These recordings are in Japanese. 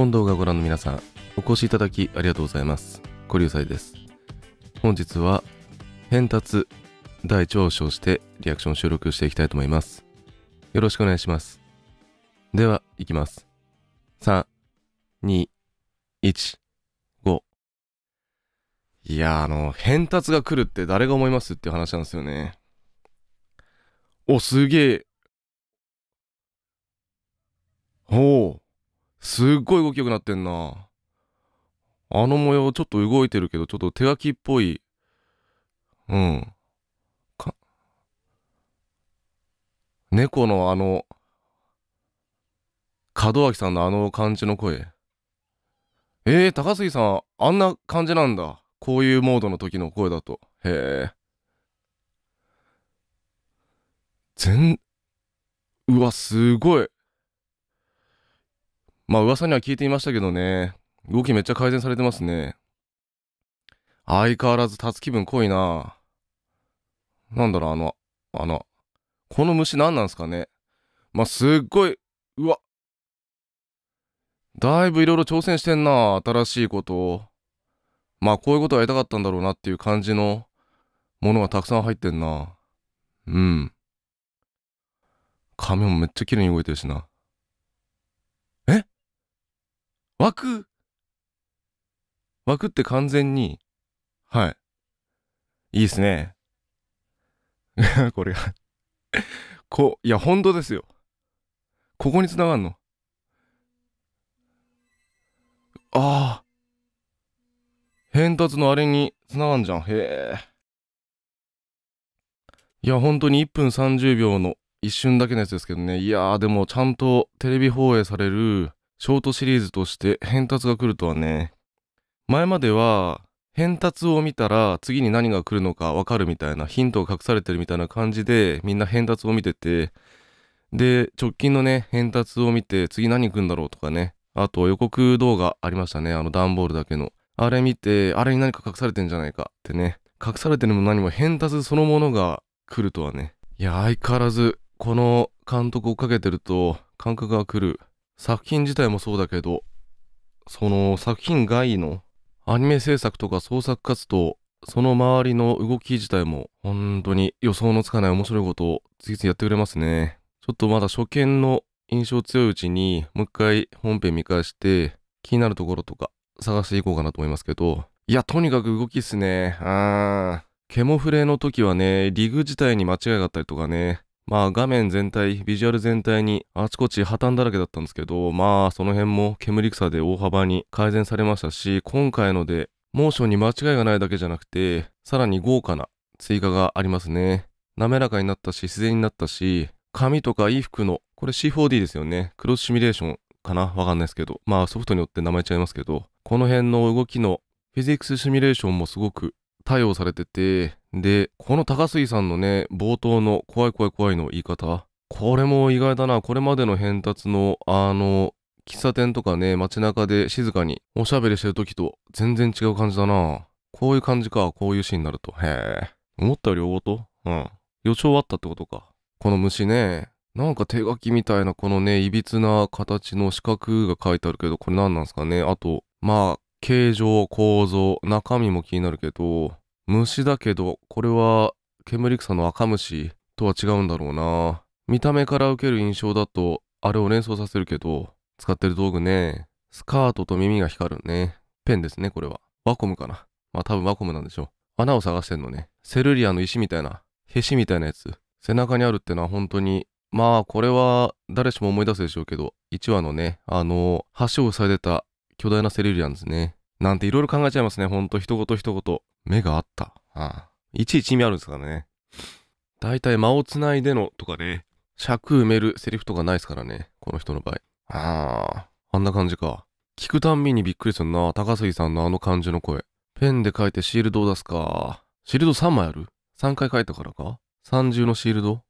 本動画をご覧の皆さん、お越しいただきありがとうございます。小流祭です。本日は、変達第1を称してリアクションを収録していきたいと思います。よろしくお願いします。では、いきます。3、2、1、5。いやあの、変達が来るって誰が思いますっていう話なんですよね。お、すげえ。おお。すっごい動きよくなってんな。あの模様ちょっと動いてるけど、ちょっと手書きっぽい。うん。か、猫のあの、門脇さんのあの感じの声。えー、高杉さん、あんな感じなんだ。こういうモードの時の声だと。へえ。全、うわ、すごい。まあ噂には聞いていましたけどね、動きめっちゃ改善されてますね。相変わらず立つ気分濃いななんだろう、あの、あの、この虫何なんすかね。まあ、すっごい、うわ。だいぶいろいろ挑戦してんな新しいことを。まあ、こういうことをやりたかったんだろうなっていう感じのものがたくさん入ってんなうん。髪もめっちゃ綺麗に動いてるしな。枠、枠って完全に、はい。いいっすね。これが こ、いや、本当ですよ。ここに繋がんの。ああ。変達のあれに繋がんじゃん。へえ。いや、本当に1分30秒の一瞬だけのやつですけどね。いやー、でもちゃんとテレビ放映されるショートシリーズとして変達が来るとはね。前までは、変達を見たら次に何が来るのかわかるみたいなヒントが隠されてるみたいな感じでみんな変達を見ててで直近のね変達を見て次何来るんだろうとかねあと予告動画ありましたねあの段ボールだけのあれ見てあれに何か隠されてんじゃないかってね隠されてるも何も変達そのものが来るとはねいや相変わらずこの監督をかけてると感覚が来る作品自体もそうだけど、その作品外のアニメ制作とか創作活動、その周りの動き自体も本当に予想のつかない面白いことを次々やってくれますね。ちょっとまだ初見の印象強いうちにもう一回本編見返して気になるところとか探していこうかなと思いますけど、いや、とにかく動きっすね。あー。ケモフレの時はね、リグ自体に間違いがあったりとかね、まあ画面全体、ビジュアル全体にあちこち破綻だらけだったんですけど、まあその辺も煙草で大幅に改善されましたし、今回のでモーションに間違いがないだけじゃなくて、さらに豪華な追加がありますね。滑らかになったし、自然になったし、髪とか衣服の、これ C4D ですよね。クロスシミュレーションかなわかんないですけど。まあソフトによって名前ちゃいますけど、この辺の動きのフィジックスシミュレーションもすごく対応されてて、で、この高杉さんのね、冒頭の怖い怖い怖いの言い方、これも意外だな、これまでの変達の、あの、喫茶店とかね、街中で静かにおしゃべりしてる時と全然違う感じだな。こういう感じか、こういうシーンになると。へえ。思ったより大事うん。予兆あったってことか。この虫ね、なんか手書きみたいなこのね、いびつな形の四角が書いてあるけど、これ何なんすかね。あと、まあ、形状、構造、中身も気になるけど、虫だけど、これは、煙草の赤虫とは違うんだろうな。見た目から受ける印象だと、あれを連想させるけど、使ってる道具ね。スカートと耳が光るね。ペンですね、これは。ワコムかな。まあ多分ワコムなんでしょう。穴を探してんのね。セルリアの石みたいな、へしみたいなやつ。背中にあるってのは本当に、まあこれは誰しも思い出すでしょうけど、1話のね、あの、橋を塞いでた巨大なセルリアンですね。なんていろいろ考えちゃいますね、ほんと一言一言。目があった。ああ。いちいち意味あるんですからね。だいたい間をつないでのとかで、尺埋めるセリフとかないですからね。この人の場合。ああ。あんな感じか。聞くたんびにびっくりするな。高杉さんのあの感じの声。ペンで書いてシールドを出すか。シールド3枚ある ?3 回書いたからか三重のシールド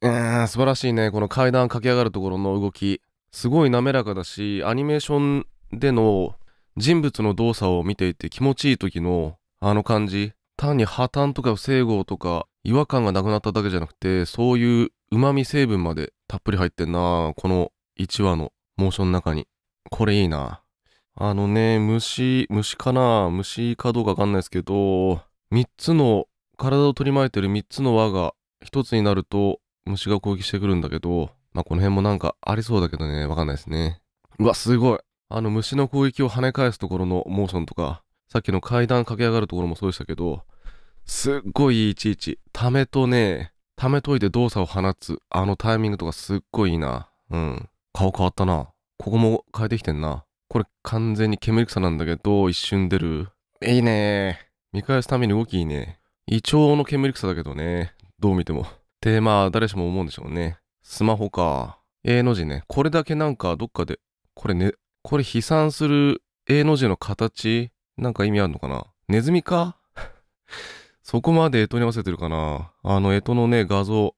うーん、素晴らしいね。この階段駆け上がるところの動き。すごい滑らかだし、アニメーションでの人物の動作を見ていて気持ちいい時のあの感じ単に破綻とか不整合とか違和感がなくなっただけじゃなくてそういう旨味成分までたっぷり入ってんなこの1話のモーションの中にこれいいなあのね虫虫かな虫かどうかわかんないですけど3つの体を取り巻いてる3つの輪が1つになると虫が攻撃してくるんだけどまあこの辺もなんかありそうだけどねわかんないですねうわすごいあの虫の攻撃を跳ね返すところのモーションとかさっきの階段駆け上がるところもそうでしたけど、すっごいいちいち、溜めとね、溜めといて動作を放つ、あのタイミングとかすっごいいいな。うん。顔変わったな。ここも変えてきてんな。これ完全に煙草なんだけど、一瞬出る。いいね見返すために動きいいね。胃腸の煙草だけどね。どう見ても。で、まあ、誰しも思うんでしょうね。スマホか。A の字ね。これだけなんかどっかで、これね、これ飛散する A の字の形、なんか意味あるのかなネズミか そこまで干支に合わせてるかなあの干支のね、画像、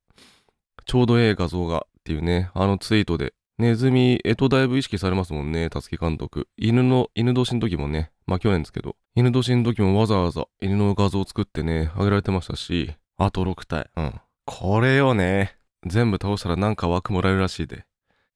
ちょうどええ画像がっていうね、あのツイートで。ネズミ、干支だいぶ意識されますもんね、たつき監督。犬の、犬年の時もね、まあ去年ですけど、犬年の時もわざわざ犬の画像を作ってね、あげられてましたし、あと6体。うん。これよね。全部倒したらなんか枠もらえるらしいで。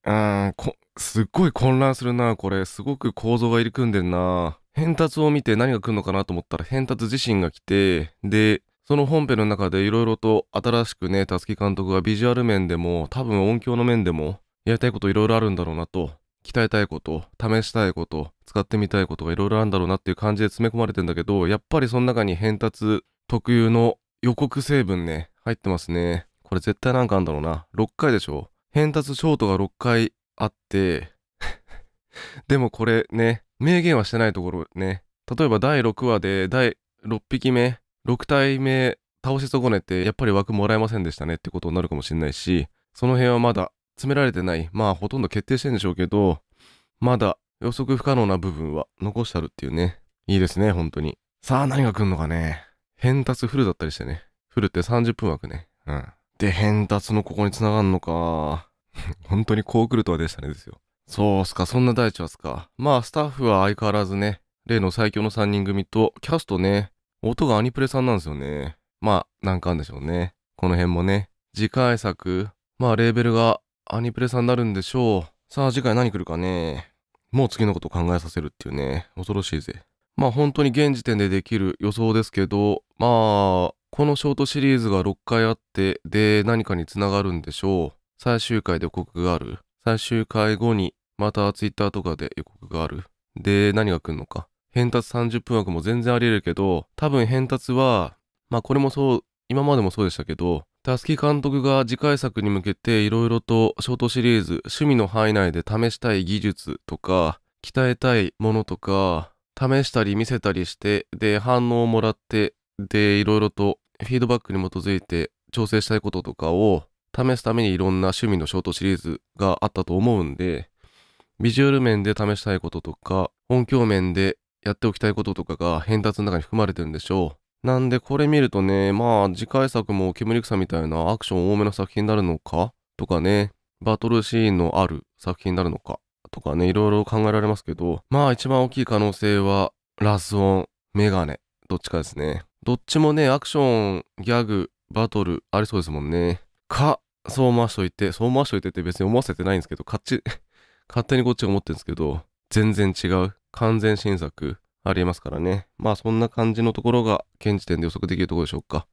うーん、こ、すっごい混乱するな、これ。すごく構造が入り組んでんな。変達を見て何が来るのかなと思ったら変達自身が来て、で、その本編の中でいろいろと新しくね、たつき監督がビジュアル面でも、多分音響の面でも、やりたいこといろいろあるんだろうなと、鍛えたいこと、試したいこと、使ってみたいことがいろいろあるんだろうなっていう感じで詰め込まれてんだけど、やっぱりその中に変達特有の予告成分ね、入ってますね。これ絶対なんかあんだろうな。6回でしょ変達ショートが6回あって でもこれね、明言はしてないところね。例えば第6話で第6匹目、6体目倒し損ねてやっぱり枠もらえませんでしたねってことになるかもしれないし、その辺はまだ詰められてない。まあほとんど決定してんでしょうけど、まだ予測不可能な部分は残してあるっていうね。いいですね、本当に。さあ何が来んのかね。変達フルだったりしてね。フルって30分枠ね。うん。で、変達のここに繋がんのか。本当にこう来るとはでしたねですよ。そうっすか、そんな大地はすか。まあ、スタッフは相変わらずね、例の最強の3人組と、キャストね、音がアニプレさんなんですよね。まあ、難関でしょうね。この辺もね、次回作、まあ、レーベルがアニプレさんになるんでしょう。さあ、次回何来るかね。もう次のこと考えさせるっていうね、恐ろしいぜ。まあ、本当に現時点でできる予想ですけど、まあ、このショートシリーズが6回あって、で、何かにつながるんでしょう。最終回で告がある。最終回後にまた Twitter とかで予告がある。で、何が来るのか。変達30分枠も全然あり得るけど、多分変達は、まあこれもそう、今までもそうでしたけど、たすき監督が次回作に向けていろいろとショートシリーズ、趣味の範囲内で試したい技術とか、鍛えたいものとか、試したり見せたりして、で、反応をもらって、で、いろいろとフィードバックに基づいて調整したいこととかを試すためにいろんな趣味のショートシリーズがあったと思うんで、ビジュアル面で試したいこととか、音響面でやっておきたいこととかが変達の中に含まれてるんでしょう。なんでこれ見るとね、まあ次回作も煙草みたいなアクション多めの作品になるのかとかね、バトルシーンのある作品になるのかとかね、いろいろ考えられますけど、まあ一番大きい可能性は、ラスオン、メガネ、どっちかですね。どっちもね、アクション、ギャグ、バトルありそうですもんね。か、そうわしといて、そうわしといてって別に思わせてないんですけど、勝ち勝手にこっちが思ってるんですけど、全然違う。完全新作ありえますからね。まあそんな感じのところが現時点で予測できるところでしょうか。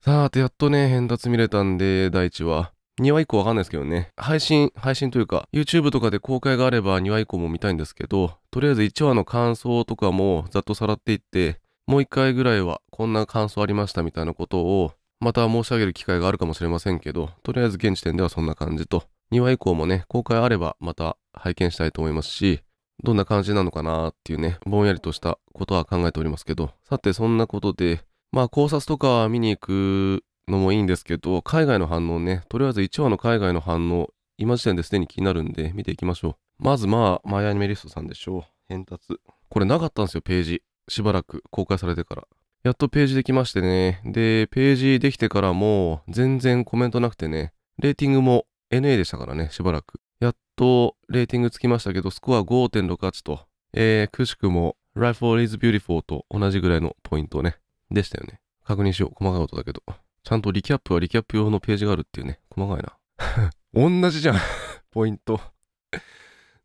さあ、てやっとね、変達見れたんで、第一話。2話以降わかんないですけどね。配信、配信というか、YouTube とかで公開があれば2話以降も見たいんですけど、とりあえず1話の感想とかもざっとさらっていって、もう1回ぐらいはこんな感想ありましたみたいなことを、また申し上げる機会があるかもしれませんけど、とりあえず現時点ではそんな感じと2話以降もね、公開あればまた拝見したいと思いますし、どんな感じなのかなっていうね、ぼんやりとしたことは考えておりますけど、さてそんなことで、まあ考察とか見に行くのもいいんですけど、海外の反応ね、とりあえず1話の海外の反応、今時点ですでに気になるんで見ていきましょう。まずまあ、マイアニメリストさんでしょう。変達。これなかったんですよ、ページ。しばらく公開されてから。やっとページできましてね。で、ページできてからも全然コメントなくてね、レーティングも NA でしたからね、しばらく。やっとレーティングつきましたけど、スコア5.68と、えー、くしくも r i f l e is Beautiful と同じぐらいのポイントね、でしたよね。確認しよう。細かい音だけど。ちゃんとリキャップはリキャップ用のページがあるっていうね、細かいな。同じじゃん ポイント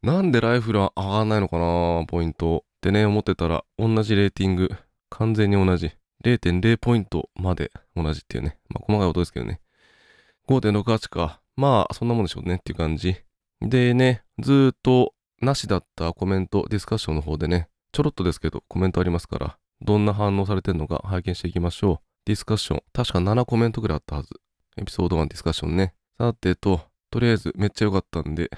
なんでライフルは上がんないのかなポイント。ってね、思ってたら、同じレーティング。完全に同じ。0.0ポイントまで同じっていうね。まあ、細かい音ですけどね。5.68か。まあ、そんなもんでしょうねっていう感じ。でね、ずっとなしだったコメント、ディスカッションの方でね、ちょろっとですけどコメントありますから、どんな反応されてるのか拝見していきましょう。ディスカッション、確か7コメントぐらいあったはず。エピソード1ディスカッションね。さてと、とりあえずめっちゃ良かったんで、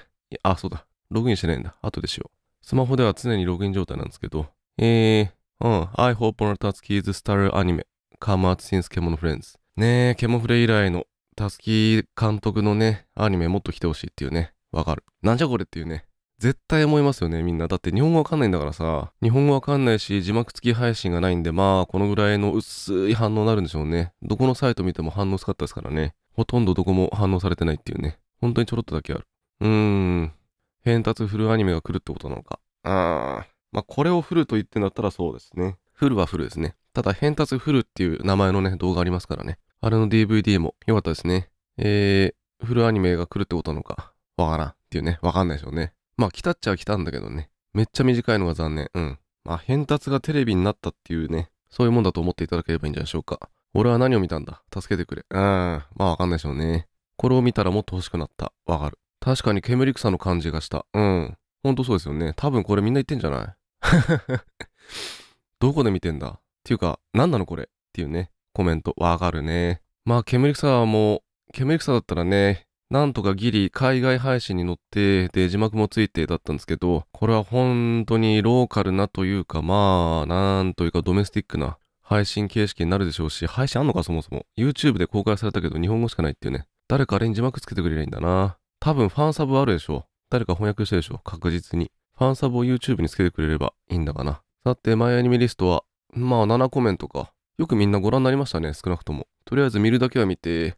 あ、そうだ。ログインしてないんだ。後でしよう。スマホでは常にログイン状態なんですけど、えー、うん、I hope on a t a t s k e s star anime, come out since Kemon Friends。ねえ、ケモフレ以来のたすき監督のね、アニメもっと来てほしいっていうね、わかる。なんじゃこれっていうね。絶対思いますよね、みんな。だって日本語わかんないんだからさ、日本語わかんないし、字幕付き配信がないんで、まあ、このぐらいの薄い反応になるんでしょうね。どこのサイト見ても反応薄かったですからね。ほとんどどこも反応されてないっていうね。本当にちょろっとだけある。うーん。変達フルアニメが来るってことなのか。あー。まあ、これをフルと言ってんだったらそうですね。フルはフルですね。ただ、変達フルっていう名前のね、動画ありますからね。あれの DVD も良かったですね。えー、フルアニメが来るってことなのか、わからんっていうね、わかんないでしょうね。まあ来たっちゃ来たんだけどね。めっちゃ短いのが残念。うん。まあ、変達がテレビになったっていうね、そういうもんだと思っていただければいいんじゃないでしょうか。俺は何を見たんだ助けてくれ。うん。まあわかんないでしょうね。これを見たらもっと欲しくなった。わかる。確かに煙草の感じがした。うん。ほんとそうですよね。多分これみんな言ってんじゃない どこで見てんだっていうか、何なのこれっていうね。コメントわかるね。まあ、煙草も、煙草だったらね、なんとかギリ海外配信に乗って、で、字幕もついてだったんですけど、これは本当にローカルなというか、まあ、なんというかドメスティックな配信形式になるでしょうし、配信あんのかそもそも。YouTube で公開されたけど日本語しかないっていうね。誰かあれに字幕つけてくれりゃいいんだな。多分ファンサブあるでしょう。誰か翻訳したでしょう。確実に。ファンサブを YouTube につけてくれればいいんだかな。さて、マイアニメリストは、まあ7コメントか。よくみんなご覧になりましたね、少なくとも。とりあえず見るだけは見て、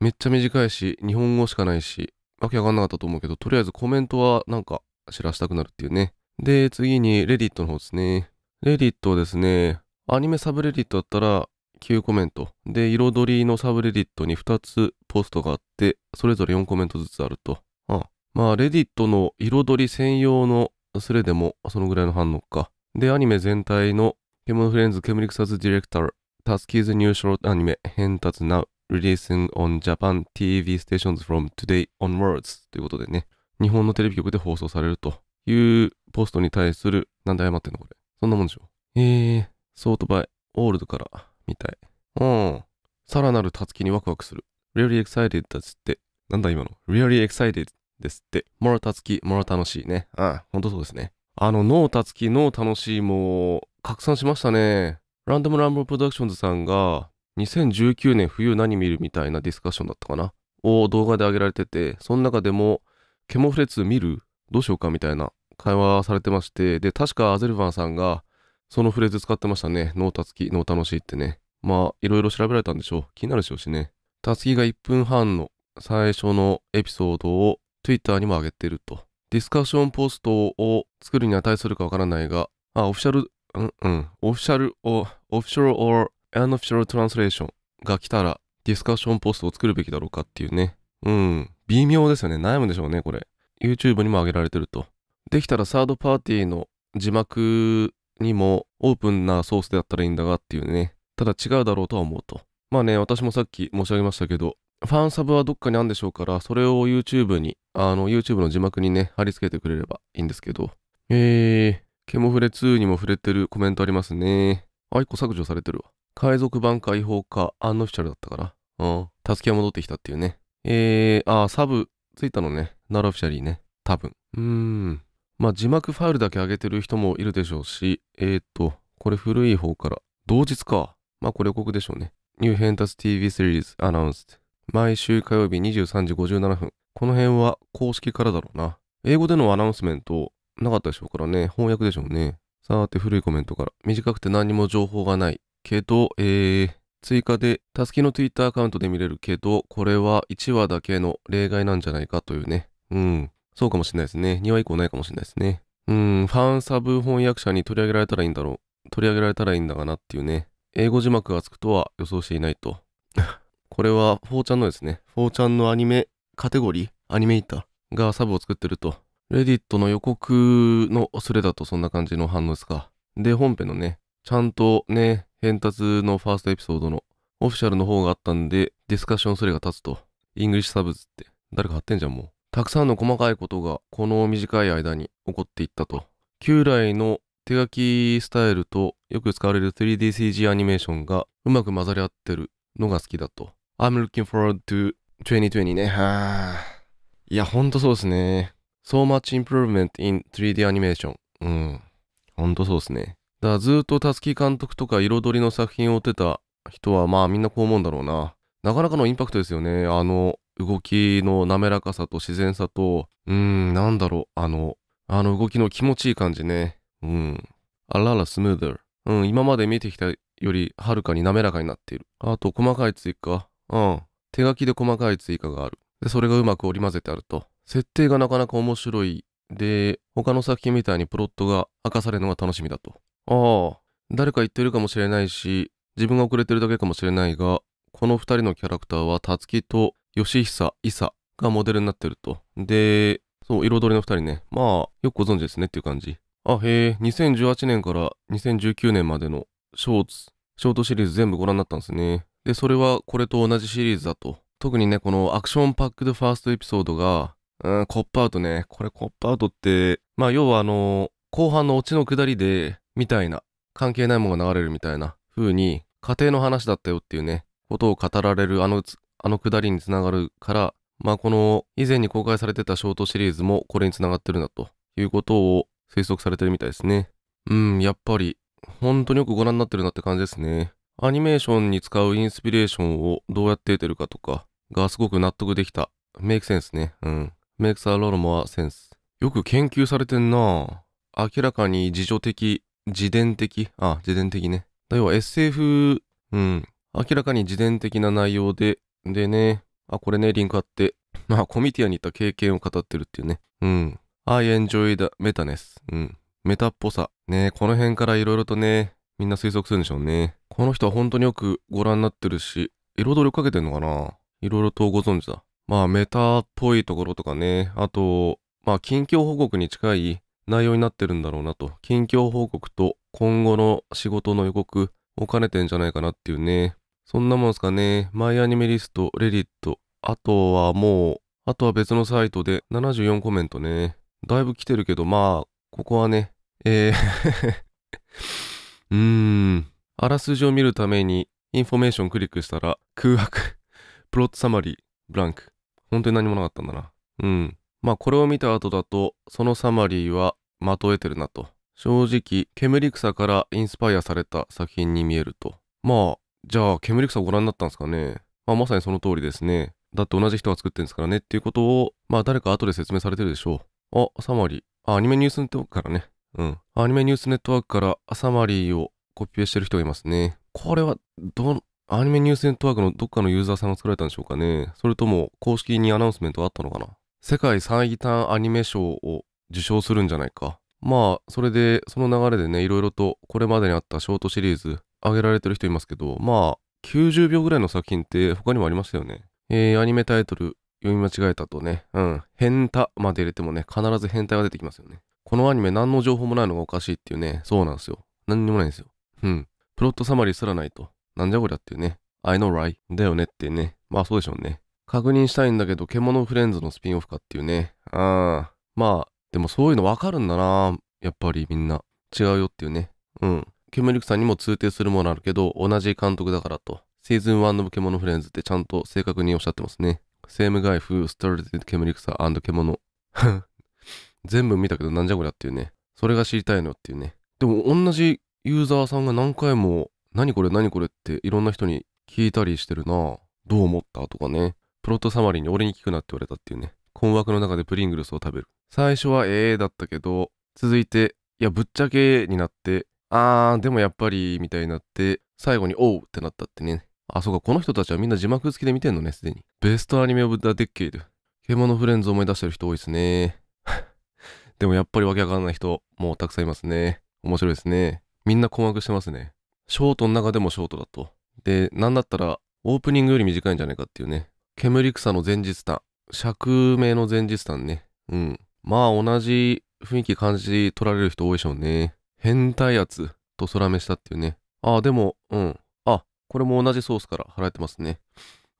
めっちゃ短いし、日本語しかないし、わけわかんなかったと思うけど、とりあえずコメントはなんか知らせたくなるっていうね。で、次にレディットの方ですね。レディットはですね、アニメサブレディットだったら9コメント。で、彩りのサブレディットに2つポストがあって、それぞれ4コメントずつあると。ああまあ、レディットの彩り専用のスレでもそのぐらいの反応か。で、アニメ全体のケモンフレンズ、ケムリクサーズディレクター、タスキーズニューショートアニメ、ヘンタツナウ、リリースンオンジャパン TV ステーションズフ f r ト m Today ー n w ということでね、日本のテレビ局で放送されるというポストに対する、なんで謝ってんのこれ。そんなもんでしょ。えー、ソートバイ、オールドから、みたい。うん。さらなるタツキにワクワクする。Really excited だつって。なんだ今の ?Really excited ですって。もらたつき、もら楽しいね。ああ、ほんとそうですね。あの、脳たつき、脳楽しいも拡散しましたね。ランダムランボープロダクションズさんが、2019年冬何見るみたいなディスカッションだったかなを動画で上げられてて、その中でも、ケモフレツ見るどうしようかみたいな会話されてまして、で、確かアゼルバンさんが、そのフレーズ使ってましたね。ノータツキ、ノー楽しいってね。まあ、いろいろ調べられたんでしょう。気になるでしょうしね。タツキが1分半の最初のエピソードを Twitter にも上げてると。ディスカッションポストを作るに値するかわからないが、あ、オフィシャルうんうん、オフィシャルを、オフィシャル or an official translation が来たらディスカッションポストを作るべきだろうかっていうね。うん、微妙ですよね。悩むでしょうね、これ。YouTube にも上げられてると。できたらサードパーティーの字幕にもオープンなソースであったらいいんだがっていうね。ただ違うだろうとは思うと。まあね、私もさっき申し上げましたけど、ファンサブはどっかにあるんでしょうから、それを YouTube に、あの、YouTube の字幕にね、貼り付けてくれればいいんですけど。えー、ケモフレ2にも触れてるコメントありますね。あ、一個削除されてるわ。海賊版解放か、アンノフィシャルだったかな。うん。助けは戻ってきたっていうね。えー、あ、サブ、ついたのね。ナロオフィシャリーね。多分。うーん。まあ、字幕ファイルだけ上げてる人もいるでしょうし、えーっと、これ古い方から。同日か。まあ、これ予告でしょうね。ニューヘンタス TV シリーズアナウンス。毎週火曜日23時57分。この辺は公式からだろうな。英語でのアナウンスメントなかったでしょうからね、翻訳でしょうね。さーて、古いコメントから。短くて何も情報がない。けど、えー、追加で、たすきの Twitter アカウントで見れるけど、これは1話だけの例外なんじゃないかというね。うん。そうかもしれないですね。2話以降ないかもしれないですね。うん、ファンサブ翻訳者に取り上げられたらいいんだろう。取り上げられたらいいんだがなっていうね。英語字幕がつくとは予想していないと。これは、4ちゃんのですね。4ちゃんのアニメカテゴリーアニメイターがサブを作ってるとレディットの予告のそれだとそんな感じの反応ですか。で、本編のね、ちゃんとね、変達のファーストエピソードのオフィシャルの方があったんで、ディスカッションそれが立つと。イングリッシュサブズって誰か貼ってんじゃんもう。たくさんの細かいことがこの短い間に起こっていったと。旧来の手書きスタイルとよく使われる 3DCG アニメーションがうまく混ざり合ってるのが好きだと。I'm looking forward to 2020ね。はぁ。いや、ほんとそうですね。so much improvement in 3D アニメーション。うん。ほんとそうですね。だからずっとたつき監督とか彩りの作品を追ってた人はまあみんなこう思うんだろうな。なかなかのインパクトですよね。あの動きの滑らかさと自然さと、うん、なんだろう。あの、あの動きの気持ちいい感じね。うん。あららスムーダル。うん、今まで見てきたよりはるかに滑らかになっている。あと細かい追加。うん。手書きで細かい追加がある。で、それがうまく織り交ぜてあると。設定がなかなか面白い。で、他の作品みたいにプロットが明かされるのが楽しみだと。ああ、誰か言ってるかもしれないし、自分が遅れてるだけかもしれないが、この二人のキャラクターは、たつきとひさ、いさがモデルになってると。で、そう、彩りの二人ね。まあ、よくご存知ですねっていう感じ。あ、へえ、2018年から2019年までのショーツ、ショートシリーズ全部ご覧になったんですね。で、それはこれと同じシリーズだと。特にね、このアクションパックドファーストエピソードが、うん、コップアウトね。これコップアウトって、まあ要はあの、後半のオチの下りで、みたいな、関係ないものが流れるみたいな風に、家庭の話だったよっていうね、ことを語られるあの、あの下りにつながるから、まあこの以前に公開されてたショートシリーズもこれにつながってるんだということを推測されてるみたいですね。うん、やっぱり、本当によくご覧になってるなって感じですね。アニメーションに使うインスピレーションをどうやって得てるかとかがすごく納得できた。メイクセンスね。うん。makes a lot more sense. よく研究されてんな明らかに自助的、自伝的、あ、自伝的ね。要は SF、うん、明らかに自伝的な内容で、でね、あ、これね、リンクあって、まあ、コミティアに行った経験を語ってるっていうね。うん。I enjoy the metaness. うん。メタっぽさ。ね、この辺から色々とね、みんな推測するんでしょうね。この人は本当によくご覧になってるし、彩りをかけてんのかな色々とご存知だ。まあメタっぽいところとかね、あと、まあ近況報告に近い内容になってるんだろうなと、近況報告と今後の仕事の予告を兼ねてんじゃないかなっていうね。そんなもんすかね。マイアニメリスト、レディット、あとはもう、あとは別のサイトで74コメントね。だいぶ来てるけど、まあ、ここはね、えー うーん。あらすじを見るために、インフォメーションクリックしたら、空白、プロットサマリー、ブランク。本当に何もなかったんだな。うん。まあこれを見た後だと、そのサマリーはまとえてるなと。正直、煙草からインスパイアされた作品に見えると。まあ、じゃあ煙草ご覧になったんですかね。まあまさにその通りですね。だって同じ人が作ってるんですからねっていうことを、まあ誰か後で説明されてるでしょう。あ、サマリー。あ、アニメニュースネットワークからね。うん。アニメニュースネットワークからサマリーをコピペしてる人がいますね。これは、ど、アニメニュースネットワークのどっかのユーザーさんが作られたんでしょうかね。それとも公式にアナウンスメントあったのかな。世界最短アニメ賞を受賞するんじゃないか。まあ、それで、その流れでね、いろいろとこれまでにあったショートシリーズ、挙げられてる人いますけど、まあ、90秒ぐらいの作品って他にもありましたよね。えー、アニメタイトル読み間違えたとね、うん、変態まで入れてもね、必ず変態が出てきますよね。このアニメ何の情報もないのがおかしいっていうね、そうなんですよ。何にもないんですよ。うん。プロットサマリーすらないと。なんじゃこりゃっていうね。I know right. だよねっていうね。まあそうでしょうね。確認したいんだけど、獣フレンズのスピンオフかっていうね。うん。まあ、でもそういうのわかるんだなやっぱりみんな。違うよっていうね。うん。ケムリクさんにも通底するものあるけど、同じ監督だからと。シーズン1の獣フレンズってちゃんと正確におっしゃってますね。セームガイフ、ストルティケムリクサモ獣。全部見たけどなんじゃこりゃっていうね。それが知りたいのっていうね。でも同じユーザーさんが何回も何これ何これっていろんな人に聞いたりしてるなどう思ったとかね。プロットサマリーに俺に聞くなって言われたっていうね。困惑の中でプリングルスを食べる。最初はええだったけど、続いて、いや、ぶっちゃけになって、あー、でもやっぱり、みたいになって、最後に、おうってなったってね。あ、そうか、この人たちはみんな字幕付きで見てんのね、すでに。ベストアニメオブザ・デッケイド。獣フレンズ思い出してる人多いですね。でもやっぱりわけわかんない人、もうたくさんいますね。面白いですね。みんな困惑してますね。ショートの中でもショートだと。で、なんだったらオープニングより短いんじゃないかっていうね。煙草の前日譚。釈明の前日譚ね。うん。まあ同じ雰囲気感じ取られる人多いでしょうね。変態圧と空目したっていうね。ああ、でも、うん。あ、これも同じソースから払えてますね。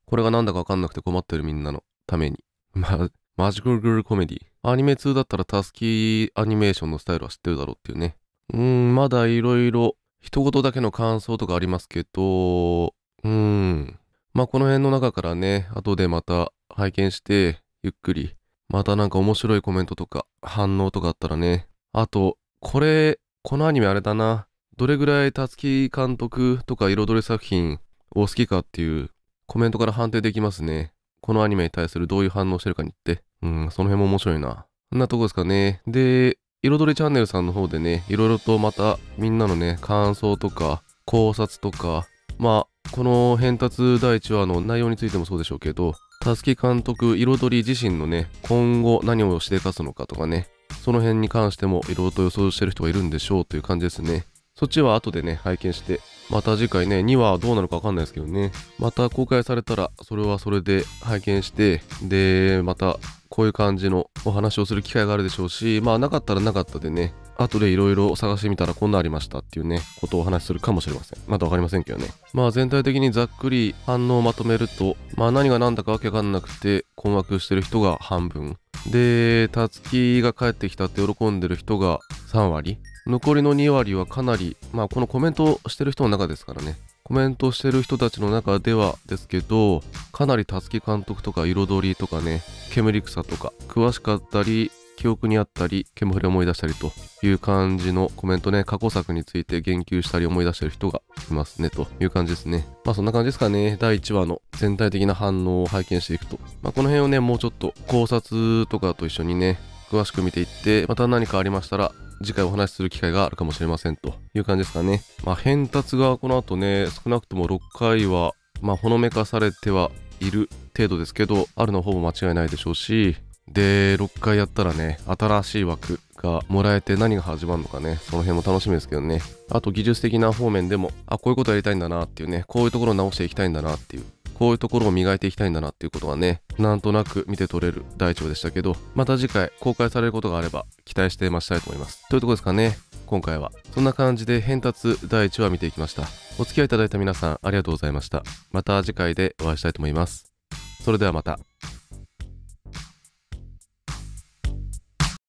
これがなんだかわかんなくて困ってるみんなのために。まマジックルコメディ。アニメ2だったらタスキアニメーションのスタイルは知ってるだろうっていうね。うーん、まだいろいろ一言だけの感想とかありますけど、うん。まあこの辺の中からね、後でまた拝見して、ゆっくり、またなんか面白いコメントとか反応とかあったらね。あと、これ、このアニメあれだな。どれぐらいたつき監督とか彩り作品を好きかっていうコメントから判定できますね。このアニメに対するどういう反応してるかにって。うん、その辺も面白いな。そんなとこですかね。で、彩りチャンネルさんの方でね、いろいろとまたみんなのね、感想とか考察とか、まあ、この変達第1話の内容についてもそうでしょうけど、たすき監督、彩り自身のね、今後何をしでかすのかとかね、その辺に関してもいろいろと予想してる人がいるんでしょうという感じですね。そっちは後でね、拝見して、また次回ね、2話どうなるかわかんないですけどね、また公開されたら、それはそれで拝見して、で、またこういう感じのお話をする機会があるでしょうし、まあなかったらなかったでね、後でいろいろ探してみたらこんなありましたっていうね、ことをお話しするかもしれません。まだわかりませんけどね。まあ全体的にざっくり反応をまとめると、まあ何が何だかわけわかんなくて困惑してる人が半分。で、たつきが帰ってきたって喜んでる人が3割。残りの2割はかなり、まあこのコメントしてる人の中ですからね、コメントしてる人たちの中ではですけどかなりたつき監督とか彩りとかね煙草とか詳しかったり記憶にあったり煙を思い出したりという感じのコメントね過去作について言及したり思い出してる人がいますねという感じですねまあそんな感じですかね第1話の全体的な反応を拝見していくとまあこの辺をねもうちょっと考察とかと一緒にね詳しく見ていって、また何かありましたら、次回お話しする機会があるかもしれませんという感じですかね。まあ、変達がこの後ね、少なくとも6回は、まあ、ほのめかされてはいる程度ですけど、あるのほぼ間違いないでしょうし、で、6回やったらね、新しい枠がもらえて何が始まるのかね、その辺も楽しみですけどね。あと技術的な方面でも、あ、こういうことやりたいんだなっていうね、こういうところを直していきたいんだなっていうこういうところを磨いていきたいんだなっていうことはね、なんとなく見て取れる大腸でしたけど、また次回公開されることがあれば期待して待ちたいと思います。というとこですかね。今回は。そんな感じで変達第1話見ていきました。お付き合いいただいた皆さんありがとうございました。また次回でお会いしたいと思います。それではまた。